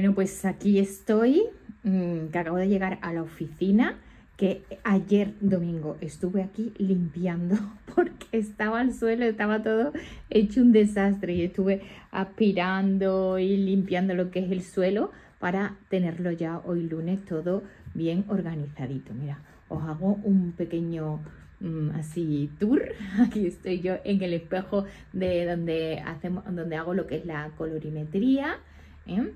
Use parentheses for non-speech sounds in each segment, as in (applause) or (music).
Bueno, pues aquí estoy, mm, que acabo de llegar a la oficina, que ayer domingo estuve aquí limpiando (laughs) porque estaba el suelo, estaba todo hecho un desastre y estuve aspirando y limpiando lo que es el suelo para tenerlo ya hoy lunes todo bien organizadito. Mira, os hago un pequeño mm, así tour. (laughs) Aquí estoy yo en el espejo de donde, hacemos, donde hago lo que es la colorimetría. ¿eh?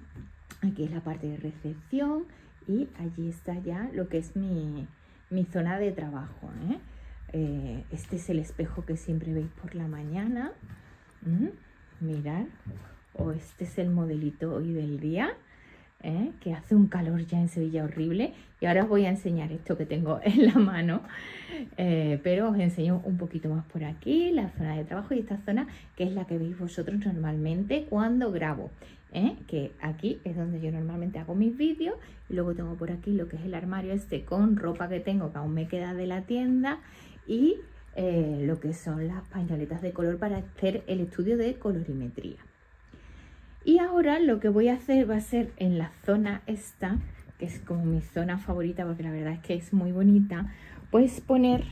Aquí es la parte de recepción y allí está ya lo que es mi, mi zona de trabajo. ¿eh? Eh, este es el espejo que siempre veis por la mañana. Mirar. Mirad. O este es el modelito hoy del día. ¿eh? Que hace un calor ya en Sevilla horrible. Y ahora os voy a enseñar esto que tengo (laughs) en la mano. pero os enseño un poquito más por aquí. La zona de trabajo y esta zona que es la que veis vosotros normalmente cuando grabo. ¿eh? que aquí es donde yo normalmente hago mis vídeos y luego tengo por aquí lo que es el armario este con ropa que tengo que aún me queda de la tienda y eh, lo que son las pañoletas de color para hacer el estudio de colorimetría. Y ahora lo que voy a hacer va a ser en la zona esta, que es como mi zona favorita porque la verdad es que es muy bonita, pues poner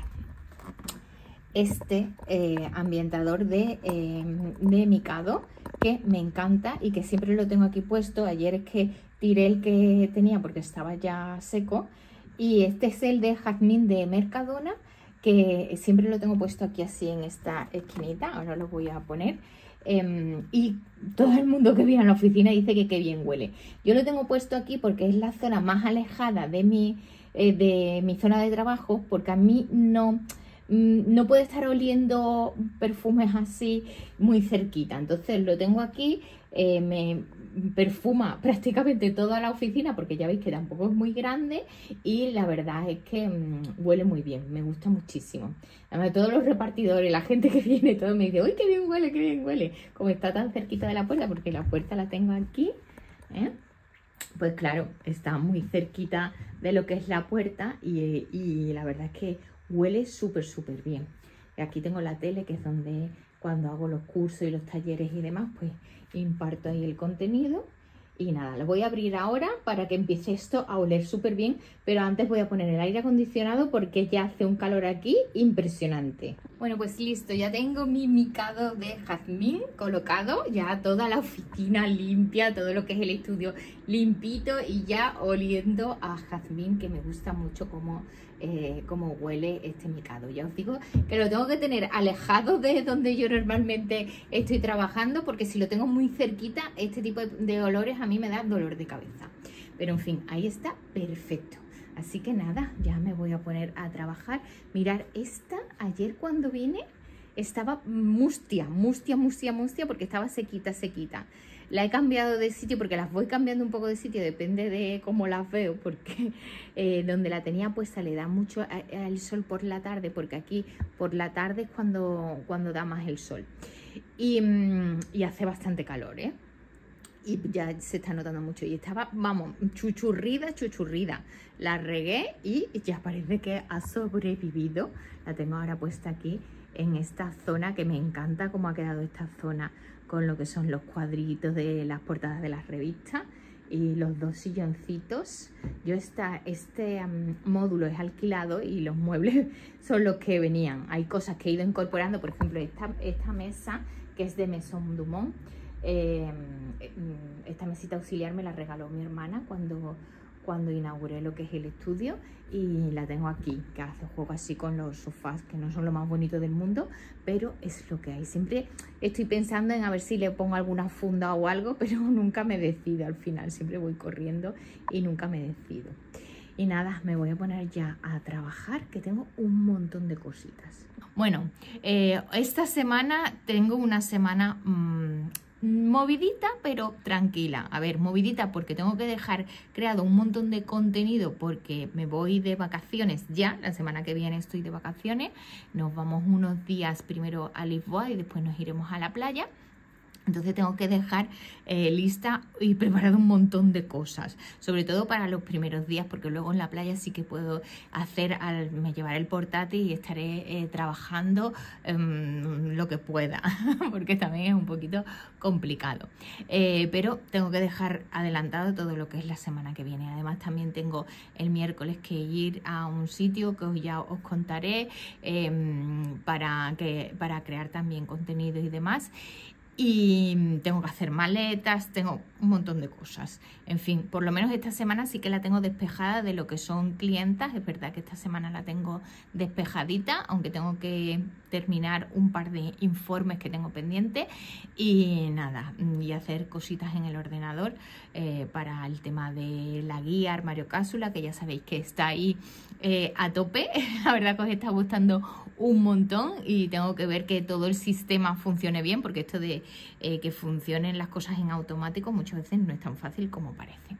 este eh, ambientador em, de, Mikado que me encanta y que siempre lo tengo aquí puesto. Ayer es que tiré el que tenía porque estaba ya seco y este es el de jazmín de Mercadona que siempre lo tengo puesto aquí así en esta esquinita, ahora lo voy a poner. Em, y todo el mundo que viene a la oficina dice que qué bien huele. Yo lo tengo puesto aquí porque es la zona más alejada de mi, eh, de mi zona de trabajo, porque a mí no, Mm, no puede estar oliendo perfumes así muy cerquita. Entonces lo tengo aquí, eh, me perfuma (laughs) prácticamente toda la oficina porque ya veis que tampoco es muy grande y la verdad es que mm, huele muy bien, me gusta muchísimo. Además todos los repartidores, la gente que (laughs) viene, todo me dice, uy, qué bien huele, qué bien huele. Como está tan cerquita de la puerta, porque la puerta la tengo aquí, ¿eh? pues claro, está muy cerquita de lo que es la puerta y la verdad es que Huele súper, súper bien. Aquí tengo la tele, que es donde cuando hago los cursos y los talleres y demás, pues imparto ahí el contenido. Y nada, lo voy a abrir ahora para que empiece esto a oler súper bien, pero antes voy a poner el aire acondicionado porque ya hace un calor aquí impresionante. Bueno, pues listo, ya tengo mi micado de jazmín colocado, ya toda la oficina limpia, todo lo que es el estudio limpito y ya oliendo a jazmín que me gusta mucho como eh, cómo huele este micado. Ya os digo que lo tengo que tener alejado de donde yo normalmente estoy trabajando porque si lo tengo muy cerquita, este tipo de olores a mí me da dolor de cabeza. Pero en fin, ahí está perfecto. Así que nada, ya me voy a poner a trabajar. Mirar esta, ayer cuando vine estaba mustia, mustia, mustia, mustia porque estaba sequita, sequita. La he cambiado de sitio porque las voy cambiando un poco de sitio, depende de cómo las veo, porque eh, donde la tenía puesta le da mucho el sol por la tarde, porque aquí por la tarde es cuando, cuando da más el sol. Y, mm, y hace bastante calor, ¿eh? Y ya se está notando mucho. Y estaba, vamos, chuchurrida, chuchurrida. La regué y ya parece que ha sobrevivido. La tengo ahora puesta aquí en esta zona que me encanta cómo ha quedado esta zona con lo que son los cuadritos de las portadas de las revistas y los dos silloncitos. Yo este módulo es alquilado y los muebles (laughs) son los que venían. Hay cosas que he ido incorporando, por ejemplo, esta, mesa que es de Maison Dumont. Eh, mm, esta mesita auxiliar me la regaló mi hermana cuando cuando inauguré lo que es el estudio y la tengo aquí, que hace juego así con los sofás, que no son lo más bonito del mundo, pero es lo que hay. Siempre estoy pensando en a ver si le pongo alguna funda o algo, (laughs) pero nunca me decido al final, siempre voy corriendo y nunca me decido. Y nada, me voy a poner ya a trabajar, que tengo un montón de cositas. Bueno, eh, esta semana tengo una semana mmm, movidita pero tranquila. A ver, movidita porque tengo que dejar creado un montón de contenido porque me voy de vacaciones ya. La semana que viene estoy de vacaciones. Nos vamos unos días primero a Lisboa y después nos iremos a la playa. Entonces tengo que dejar eh, lista y preparado un montón de cosas, sobre todo para los primeros días, porque luego en la playa sí que puedo hacer, al, me llevaré el portátil y estaré eh, trabajando em, lo que pueda, (laughs) porque también es un poquito complicado. Eh, pero tengo que dejar adelantado todo lo que es la semana que viene. Además también tengo el miércoles que ir a un sitio que ya os contaré em, para, que, para crear también contenido y demás y tengo que hacer maletas, tengo un montón de cosas. En fin, por lo menos esta semana sí que la tengo despejada de lo que son clientas. Es verdad que esta semana la tengo despejadita, aunque tengo que terminar un par de informes que tengo pendiente y nada, y hacer cositas en el ordenador eh, para el tema de la guía armario cápsula, que ya sabéis que está ahí eh, a tope. (laughs) la verdad que os está gustando un montón y tengo que ver que todo el sistema funcione bien, porque esto de eh, que funcionen las cosas en automático muchas veces no es tan fácil como parece.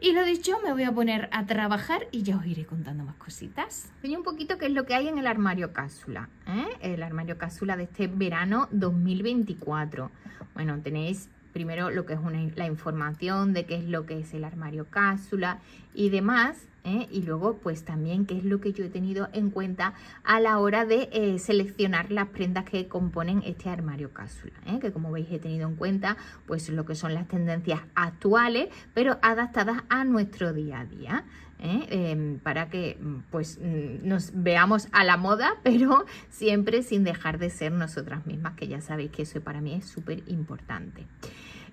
Y lo dicho, me voy a poner a trabajar y ya os iré contando más cositas. Enseño un poquito qué es lo que hay en el armario cápsula, ¿eh? el armario cápsula de este verano 2024. Bueno, tenéis primero lo que es la información de qué es lo que es el armario cápsula y demás, ¿eh? y luego pues también qué es lo que yo he tenido en cuenta a la hora de eh, seleccionar las prendas que componen este armario cápsula, ¿eh? que como veis he tenido en cuenta pues lo que son las tendencias actuales pero adaptadas a nuestro día a día. Em, para que pues mm, nos veamos a la moda, (laughs) pero siempre sin dejar de ser nosotras mismas, que ya sabéis que eso para mí es súper importante.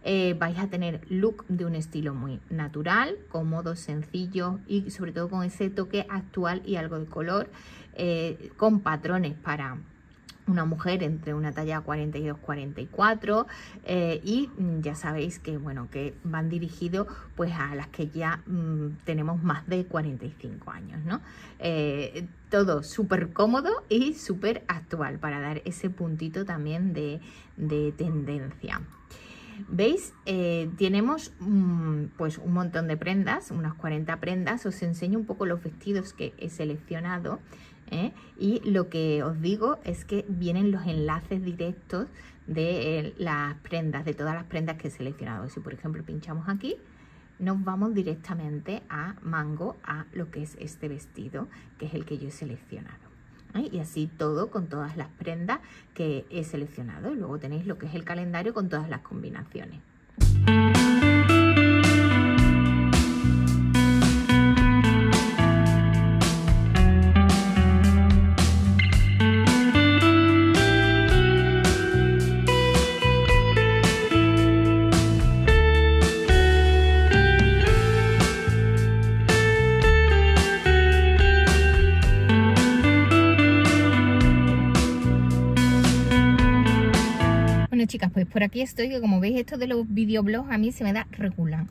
Eh, vais a tener look de un estilo muy natural, cómodo, sencillo y sobre todo con ese toque actual y algo de color, eh, con patrones para una mujer entre una talla 42-44 y eh, mm, ya sabéis que bueno que van dirigidos pues a las que ya mm, tenemos más de 45 años todo súper cómodo y súper actual para dar ese puntito también de tendencia ¿Veis? Eh, tenemos mm, pues un montón de prendas, unas 40 prendas. Os enseño un poco los vestidos que he seleccionado. ¿eh? Y lo que os digo es que vienen los enlaces directos de eh, las prendas, de todas las prendas que he seleccionado. Si por ejemplo pinchamos aquí, nos vamos directamente a Mango, a lo que es este vestido, que es el que yo he seleccionado. ¿eh? Y así todo con todas las prendas que he seleccionado. luego tenéis lo que es el calendario con todas las combinaciones. Pues por aquí estoy, que como veis esto de los videoblogs a mí se me da regular.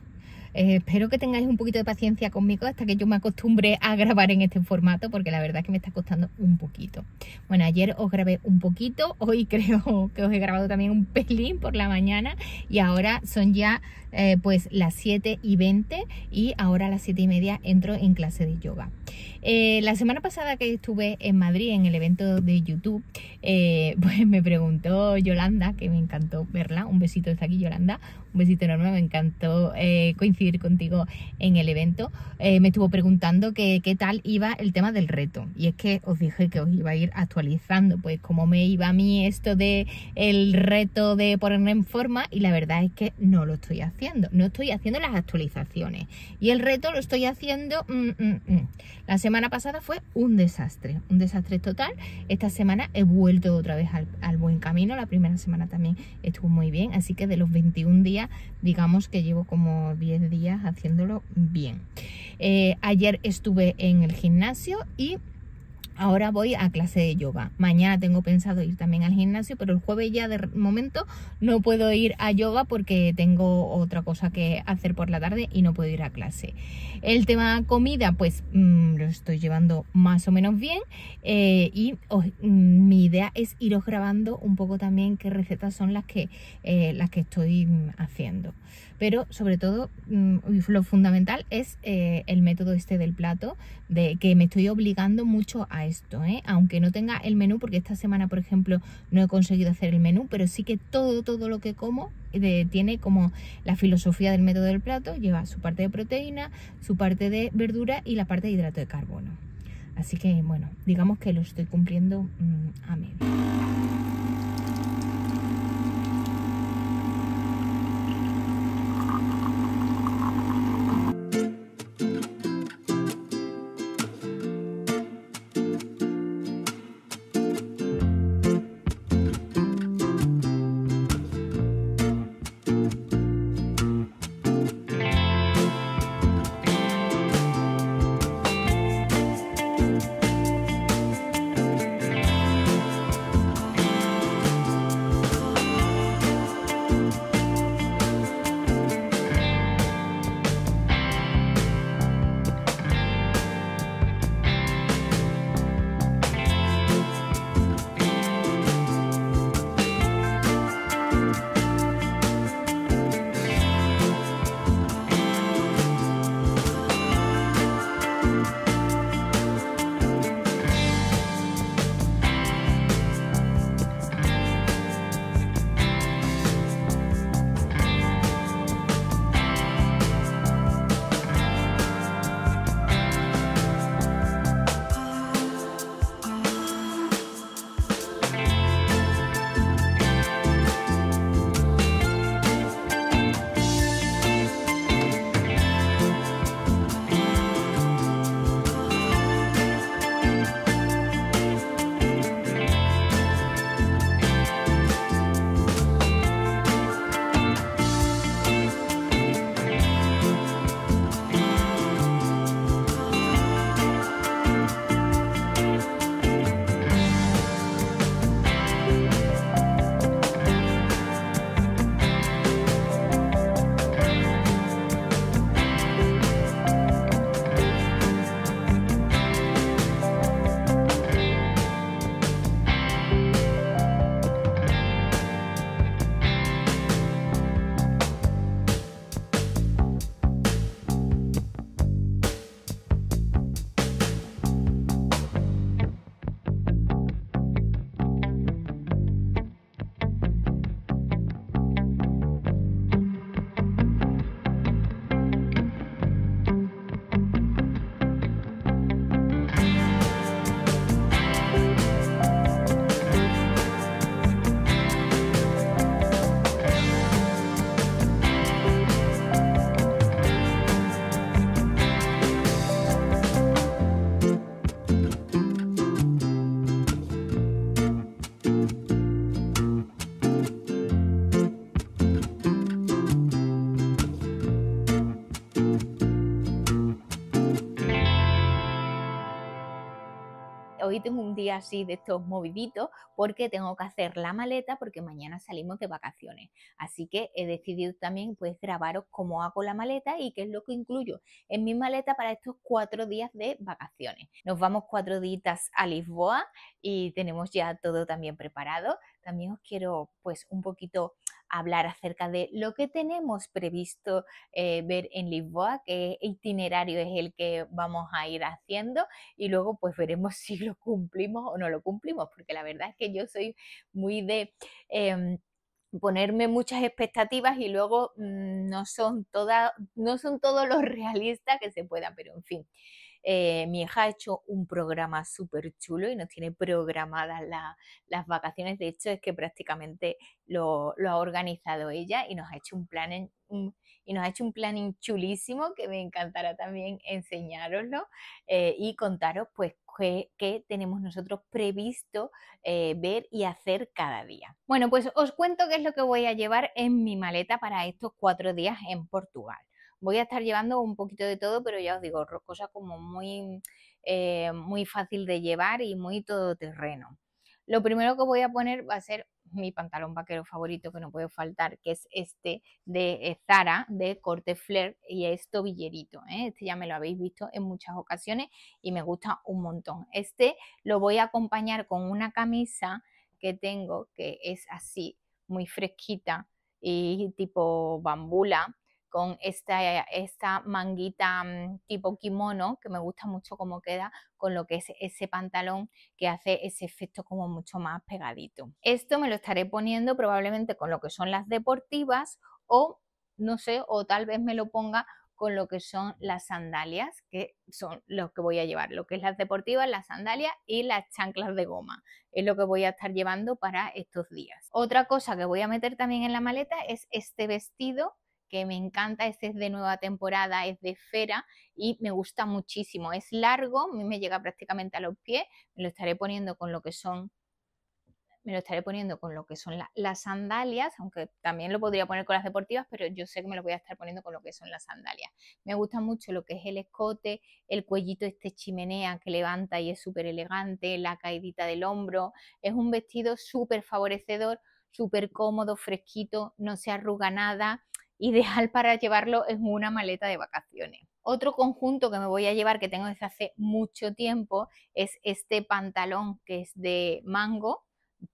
Eh, espero que tengáis un poquito de paciencia conmigo hasta que yo me acostumbre a grabar en este formato, porque la verdad es que me está costando un poquito. Bueno, ayer os grabé un poquito, hoy (laughs) creo que os he grabado también un pelín por la mañana y ahora son ya eh, pues las 7 y 20 y ahora a las 7 y media entro en clase de yoga. Eh, la semana pasada que estuve en Madrid en el evento de YouTube, eh, (laughs) pues me preguntó Yolanda, que me encantó verla, un besito está aquí Yolanda, un besito enorme, me encantó eh, coincidir contigo en el evento, me estuvo preguntando qué tal iba el tema del reto. Y es que os dije que os iba a ir actualizando, pues cómo me iba a mí esto de reto de ponerme en forma y la verdad es que no lo estoy haciendo, no estoy haciendo las actualizaciones. Y el reto lo estoy haciendo mm, mm, mm. la semana semana pasada fue un desastre, un desastre total. Esta semana he vuelto otra vez al, buen camino. La primera semana también estuvo muy bien. Así que de los 21 días, digamos que llevo como 10 días haciéndolo bien. Eh, ayer estuve en el gimnasio y ahora voy a clase de yoga. Mañana tengo pensado ir también al gimnasio, pero el jueves ya de momento no puedo ir a yoga porque tengo otra cosa que hacer por la tarde y no puedo ir a clase. El tema comida, pues mm, lo estoy llevando más o menos bien eh, y oh, mm, mi idea es iros grabando un poco también qué recetas son las que, eh, las que estoy mm, haciendo pero sobre todo mm, lo fundamental es eh, el método este del plato, de que me estoy obligando mucho a esto, ¿eh? aunque no tenga el menú, porque esta semana, por ejemplo, no he conseguido hacer el menú, pero sí que todo, todo lo que como tiene como la filosofía del método del plato, lleva su parte de proteína, su parte de verdura y la parte de hidrato de carbono. Así que bueno, digamos que lo estoy cumpliendo mm, a medio. día así de estos moviditos porque tengo que hacer la maleta porque mañana salimos de vacaciones. Así que he decidido también pues grabaros cómo hago la maleta y qué es lo que incluyo en mi maleta para estos cuatro días de vacaciones. Nos vamos cuatro días a Lisboa y tenemos ya todo también preparado también os quiero pues un poquito hablar acerca de lo que tenemos previsto eh, ver en Lisboa, qué itinerario es el que vamos a ir haciendo y luego pues veremos (laughs) si lo cumplimos o no lo cumplimos, porque la verdad es que yo soy muy de... Em, ponerme muchas expectativas y luego mm, no son todas no son todos los (laughs) realistas que se puedan pero en fin eh, mi hija ha hecho un programa súper chulo y nos tiene programadas las vacaciones. De hecho, es que prácticamente lo, ha organizado ella y nos ha hecho un plan mm, y nos ha hecho un planning chulísimo que me encantará también enseñaroslo eh, y contaros pues qué tenemos nosotros previsto eh, ver y hacer cada día. Bueno, pues os cuento qué es lo que voy a llevar en mi maleta para estos cuatro días en Portugal voy a estar llevando un poquito de todo, pero ya os digo, cosas como muy, eh, muy fácil de llevar y muy todoterreno. Lo primero que voy a poner va a ser mi pantalón vaquero favorito que no puede faltar, que es este de eh, Zara de corte Flair y es tobillerito. ¿eh? Este ya me lo habéis visto en muchas ocasiones y me gusta un montón. Este lo voy a acompañar con una camisa que tengo que es así, muy fresquita y tipo bambula con esta, esta manguita mm, tipo kimono, que me gusta mucho cómo queda con lo que es ese pantalón que hace ese efecto como mucho más pegadito. Esto me lo estaré poniendo probablemente con lo que son las deportivas o no sé, o tal vez me lo ponga con lo que son las sandalias, que son los que voy a llevar, lo que es las deportivas, las sandalias y las chanclas de goma. Es lo que voy a estar llevando para estos días. Otra cosa que voy a meter también en la maleta es este vestido que me encanta, este es de nueva temporada, es de esfera y me gusta muchísimo. Es largo, a mí me llega prácticamente a los pies, me lo estaré poniendo con lo que son me lo estaré poniendo con lo que son las sandalias, aunque también lo podría poner con las deportivas, pero yo sé que me lo voy a estar poniendo con lo que son las sandalias. Me gusta mucho lo que es el escote, el cuellito este chimenea que levanta y es súper elegante, la caidita del hombro. Es un vestido súper favorecedor, súper cómodo, fresquito, no se arruga nada ideal para llevarlo en una maleta de vacaciones. Otro conjunto que me voy a llevar que tengo desde hace mucho tiempo es este pantalón que es de mango.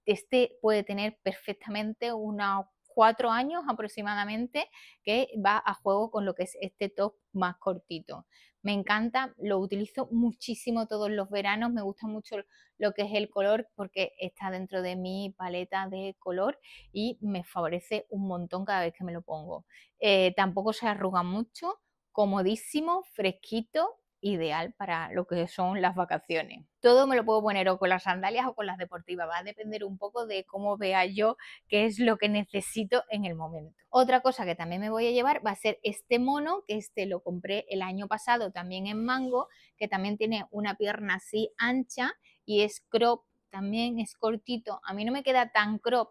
Este puede tener perfectamente unos cuatro años aproximadamente que va a juego con lo que es este top más cortito me encanta, lo utilizo muchísimo todos los veranos, me gusta mucho lo que es el color porque está dentro de mi paleta de color y me favorece un montón cada vez que me lo pongo. Eh, tampoco se arruga mucho, comodísimo, fresquito ideal para lo que son las vacaciones. Todo me lo puedo poner o con las sandalias o con las deportivas, va a depender un poco de cómo vea yo qué es lo que necesito en el momento. Otra cosa que también me voy a llevar va a ser este mono, que este lo compré el año pasado también en Mango, que también tiene una pierna así ancha y es crop, también es cortito. A mí no me queda tan crop,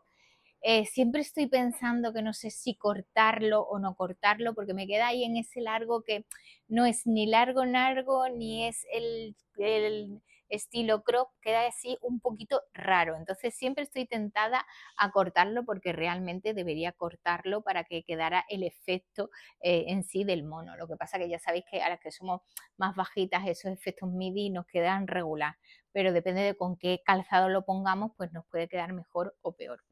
eh, siempre estoy pensando que no sé si cortarlo o no cortarlo, porque me queda ahí en ese largo que no es ni largo, largo, ni es el, estilo crop, queda así un poquito raro. Entonces siempre estoy tentada a cortarlo porque realmente debería cortarlo para que quedara el efecto eh, en sí del mono. Lo que pasa que ya sabéis que a las que somos más bajitas esos efectos MIDI nos quedan regular, pero depende de con qué calzado lo pongamos, pues nos puede quedar mejor o peor.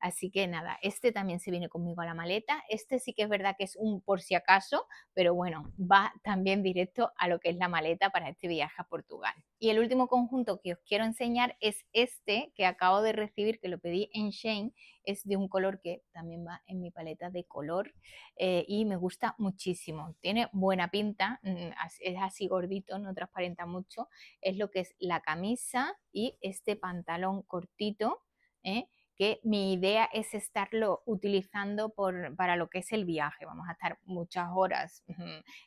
Así que nada, este también se viene conmigo a la maleta. Este sí que es verdad que es un por si acaso, pero bueno, va también directo a lo que es la maleta para este viaje a Portugal. Y el último conjunto que os quiero enseñar es este que acabo de recibir, que lo pedí en Shane. Es de un color que también va en mi paleta de color eh, y me gusta muchísimo. Tiene buena pinta, mm, es así gordito, no transparenta mucho. Es lo que es la camisa y este pantalón cortito. ¿eh? que mi idea es estarlo utilizando por, para lo que es el viaje. Vamos a estar muchas horas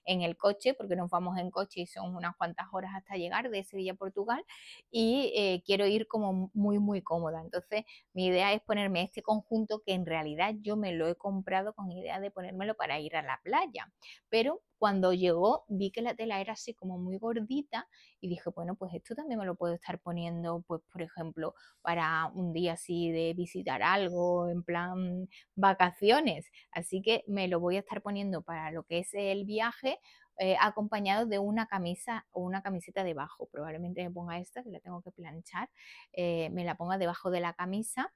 en el coche, porque nos vamos en coche y son unas cuantas horas hasta llegar de Sevilla a Portugal, y eh, quiero ir como muy, muy cómoda. Entonces, mi idea es ponerme este conjunto que en realidad yo me lo he comprado con idea de ponérmelo para ir a la playa, pero cuando llegó vi que la tela era así como muy gordita y dije, bueno, pues esto también me lo puedo estar poniendo, pues por ejemplo, para un día así de visitar algo, en plan vacaciones. Así que me lo voy a estar poniendo para lo que es el viaje. Eh, acompañado de una camisa o una camiseta debajo. Probablemente me ponga esta, que la tengo que planchar, eh, me la ponga debajo de la camisa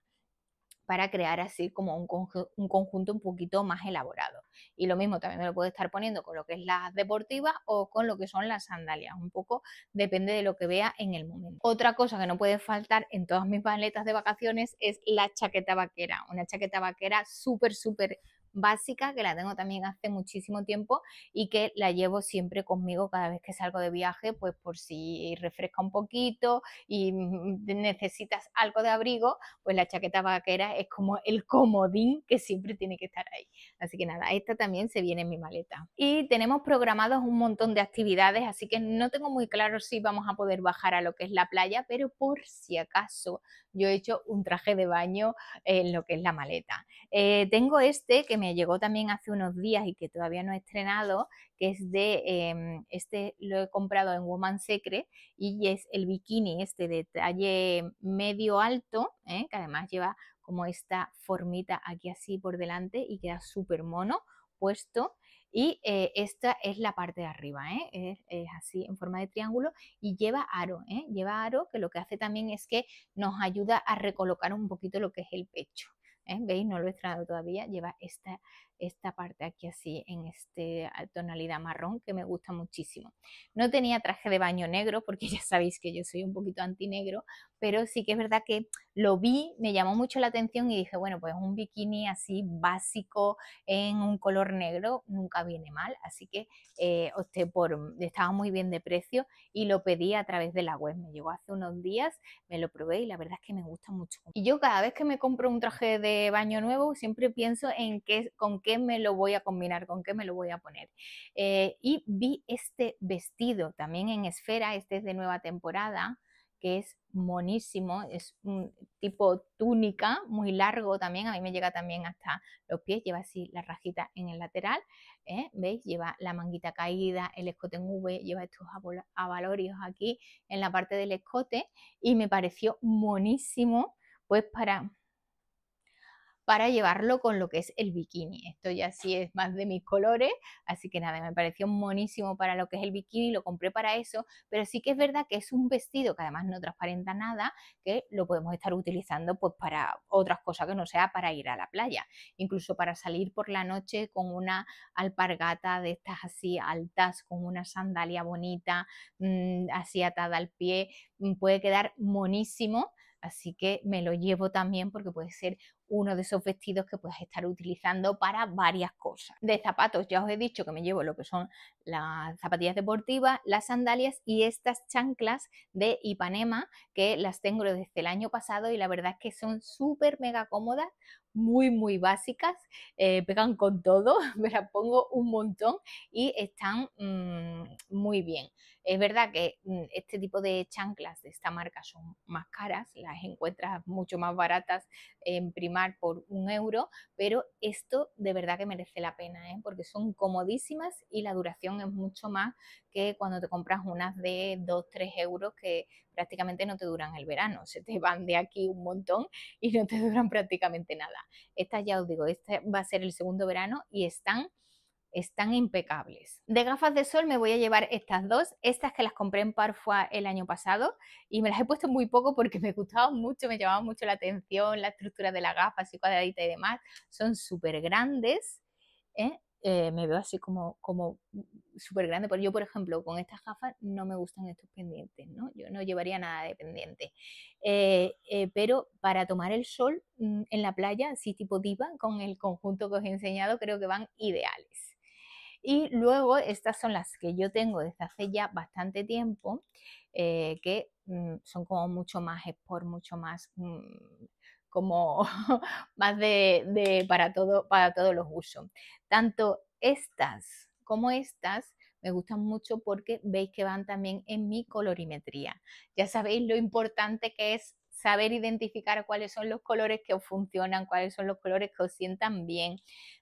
para crear así como un, un, conjunto un poquito más elaborado. Y lo mismo también me lo puedo estar poniendo con lo que es la deportiva o con lo que son las sandalias, un poco depende de lo que vea en el momento. Otra cosa que no puede faltar en todas mis paletas de vacaciones es la chaqueta vaquera, una chaqueta vaquera súper, súper básica que la tengo también hace muchísimo tiempo y que la llevo siempre conmigo cada vez que salgo de viaje, pues por si refresca un poquito y mm, mm, necesitas algo de abrigo, pues la chaqueta vaquera es como el comodín que siempre tiene que estar ahí. Así que nada, esta también se viene en mi maleta. Y tenemos programados un montón de actividades, así que no tengo muy claro si vamos a poder bajar a lo que es la playa, pero por si acaso yo he hecho un traje de baño en lo que es la maleta. Eh, tengo este que me me llegó también hace unos días y que todavía no he estrenado, que es de, em, este lo he comprado en Woman Secret y es el bikini este de talle medio alto, ¿eh? que además lleva como esta formita aquí así por delante y queda súper mono puesto. Y eh, esta es la parte de arriba, ¿eh? es, así en forma de triángulo y lleva aro, lleva aro que lo que hace también es que nos ayuda a recolocar un poquito lo que es el pecho. ¿eh? ¿Veis? No lo he traído todavía, lleva esta, esta parte aquí así en este tonalidad marrón que me gusta muchísimo. No tenía traje de baño negro porque (laughs) ya sabéis que yo soy un poquito antinegro, pero sí que es verdad que lo vi, me llamó mucho la atención y dije, bueno, pues un bikini así básico en un color negro nunca viene mal, así que eh, opté por, mm, estaba muy bien de precio y lo pedí a través de la web, me llegó hace unos días, me lo probé y la verdad es que me gusta mucho. Y yo cada vez que me compro un traje de baño nuevo siempre pienso en qué, con qué me lo voy a combinar, con qué me lo voy a poner. Eh, y vi este vestido también en esfera, este es de nueva temporada, que es monísimo, es un tipo túnica, muy largo también, a mí me llega también hasta los pies, lleva así la rajita en el lateral, ¿eh? ¿veis? Lleva la manguita caída, el escote en V, lleva estos avalorios aquí en la parte del escote y me pareció monísimo, pues para para llevarlo con lo que es el bikini. Esto ya sí es más de mis colores, así que nada, me pareció monísimo para lo que es el bikini, lo compré para eso, pero sí que es verdad que es un vestido que además no transparenta nada, que lo podemos estar utilizando pues para otras cosas que no sea para ir a la playa, incluso para salir por la noche con una alpargata de estas así altas, con una sandalia bonita, mm, así atada al pie, mm, puede quedar monísimo. Así que me lo llevo también porque puede ser uno de esos vestidos que puedes estar utilizando para varias cosas. De zapatos, ya os he dicho que me llevo lo que son las zapatillas deportivas, las sandalias y estas chanclas de Ipanema que las tengo desde el año pasado y la verdad es que son súper mega cómodas muy, muy básicas, eh, pegan con todo, (laughs) me las pongo un montón y están mm, muy bien. Es verdad que mm, este tipo de chanclas de esta marca son más caras, las encuentras mucho más baratas en primar por un euro, pero esto de verdad que merece la pena, ¿eh? porque son comodísimas y la duración es mucho más que cuando te compras unas de 2-3 euros que prácticamente no te duran el verano, se te van de aquí un montón y no te (laughs) duran prácticamente nada. Estas Esta ya os digo, este va a ser el segundo verano y están están impecables. De gafas de sol me voy a llevar estas dos, estas que las compré en Parfois el año pasado y me las he puesto muy poco porque me gustaban mucho, me llamaban mucho la atención, la estructura de la gafas así cuadradita y demás, son súper grandes ¿eh? Eh, me veo así como, como súper grande. Pero yo, por ejemplo, con estas gafas no me gustan estos pendientes, ¿no? Yo no llevaría nada de pendiente. Eh, eh, pero para tomar el sol mm, en la playa, así tipo diva, con el conjunto que os he enseñado, creo que van ideales. Y luego estas son las que yo tengo desde hace ya bastante tiempo, que mm, son como mucho más sport, mucho más... Mm, como (laughs) más de, para, todo, para todos los usos. Tanto estas como estas me gustan mucho porque veis que van también en mi colorimetría. Ya sabéis lo importante que es saber identificar cuáles son los colores que os funcionan, cuáles son los colores que os sientan bien.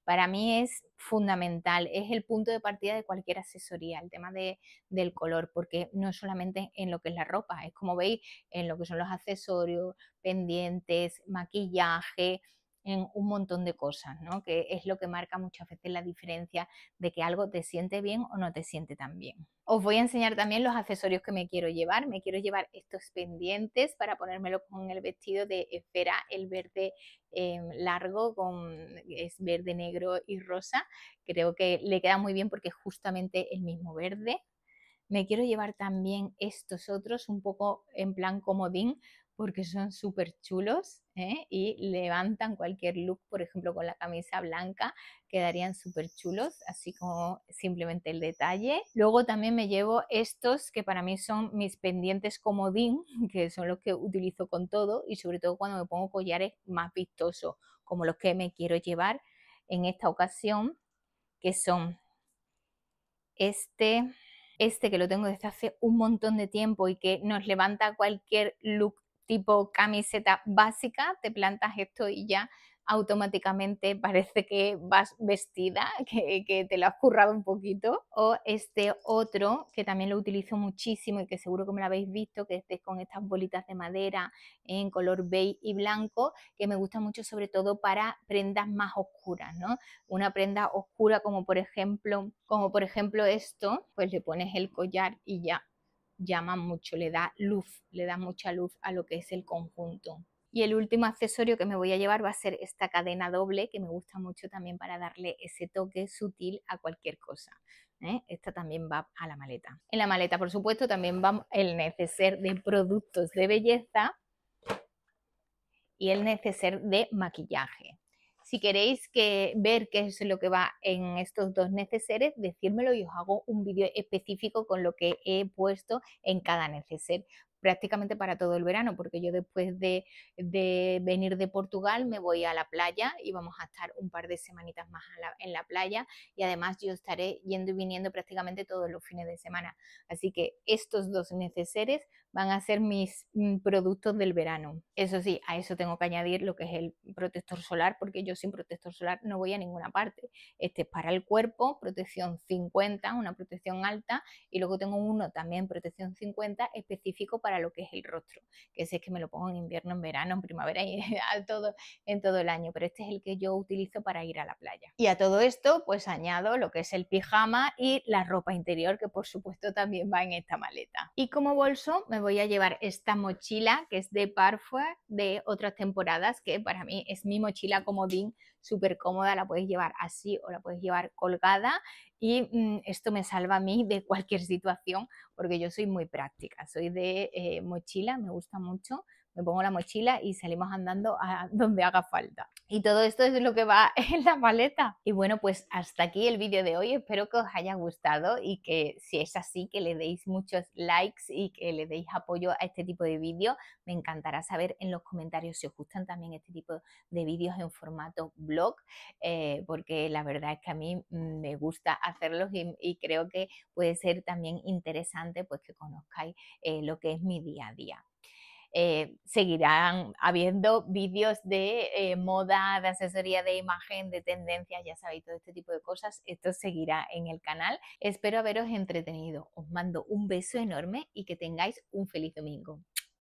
Para mí es fundamental, es el punto de partida de cualquier asesoría, el tema del color, porque no solamente en lo que es la ropa, es como veis en lo que son los accesorios, pendientes, maquillaje, en un montón de cosas, ¿no? Que es lo que marca muchas veces la diferencia de que algo te siente bien o no te siente tan bien. Os voy a enseñar también los accesorios que me quiero llevar. Me quiero llevar estos pendientes para ponérmelo con el vestido de esfera, el verde eh, largo, con, es verde, negro y rosa. Creo que le queda muy bien porque es justamente el mismo verde. Me quiero llevar también estos otros, un poco en plan comodín, porque son súper chulos ¿eh? y levantan cualquier look, por ejemplo, con la camisa blanca, quedarían súper chulos, así como simplemente el detalle. Luego también me llevo estos que para mí son mis pendientes comodín, (laughs) que son los que utilizo con todo y sobre todo cuando me pongo collares más vistosos, como los que me quiero llevar en esta ocasión, que son este, este que lo tengo desde hace un montón de tiempo y que nos levanta cualquier look tipo camiseta básica, te plantas esto y ya automáticamente parece que vas vestida, (laughs) que, te lo has currado un poquito. O este otro, que también lo utilizo muchísimo y que seguro que me lo habéis visto, que es con estas bolitas de madera en color beige y blanco, que me gusta mucho sobre todo para prendas más oscuras, ¿no? Una prenda oscura como por ejemplo, como por ejemplo esto, pues le pones el collar y ya llama mucho, le da luz, le da mucha luz a lo que es el conjunto. Y el último accesorio que me voy a llevar va a ser esta cadena doble que me gusta mucho también para darle ese toque sutil a cualquier cosa. ¿eh? Esta también va a la maleta. En la maleta, por supuesto, también va el neceser de productos de belleza y el neceser de maquillaje. Si queréis que, ver qué es lo que va en estos dos neceseres, decírmelo y os hago un vídeo específico con lo que he puesto en cada neceser prácticamente para todo el verano, porque yo después de, venir de Portugal me voy a la playa y vamos a estar un par de semanitas más en la playa y además yo estaré yendo y viniendo prácticamente todos los fines de semana. Así que estos dos neceseres van a ser mis mm, productos del verano. Eso sí, a eso tengo que añadir lo que es el protector solar, porque yo sin protector solar no voy a ninguna parte. Este es para el cuerpo, protección 50, una protección alta, y luego tengo uno también, protección 50, específico para lo que es el rostro, que sé es que me lo pongo en invierno, en verano, en primavera y en (laughs) todo, en todo el año, pero este es el que yo utilizo para ir a la playa. Y a todo esto, pues añado lo que es el pijama y la ropa interior, que por supuesto también va en esta maleta. Y como bolso me voy a llevar esta mochila que es de Parfum de otras temporadas, que para mí es mi mochila comodín, súper cómoda, la puedes llevar así o la puedes llevar colgada y mm, esto me salva a mí de cualquier situación porque yo soy muy práctica, soy de eh, mochila, me gusta mucho, me pongo la mochila y salimos andando a donde haga falta. Y todo esto es lo que va (laughs) en la maleta. Y bueno, pues hasta aquí el vídeo de hoy. Espero que os haya gustado y que si es así, que le deis muchos likes y que le deis apoyo a este tipo de vídeos. Me encantará saber en los comentarios si os gustan también este tipo de vídeos en formato blog, eh, porque la verdad es que a mí mm, me gusta hacerlos y, creo que puede ser también interesante pues que conozcáis eh, lo que es mi día a día. Eh, seguirán habiendo vídeos de eh, moda, de asesoría de imagen, de tendencias, ya sabéis, todo este tipo de cosas. Esto seguirá en el canal. Espero haberos entretenido. Os mando un beso enorme y que tengáis un feliz domingo.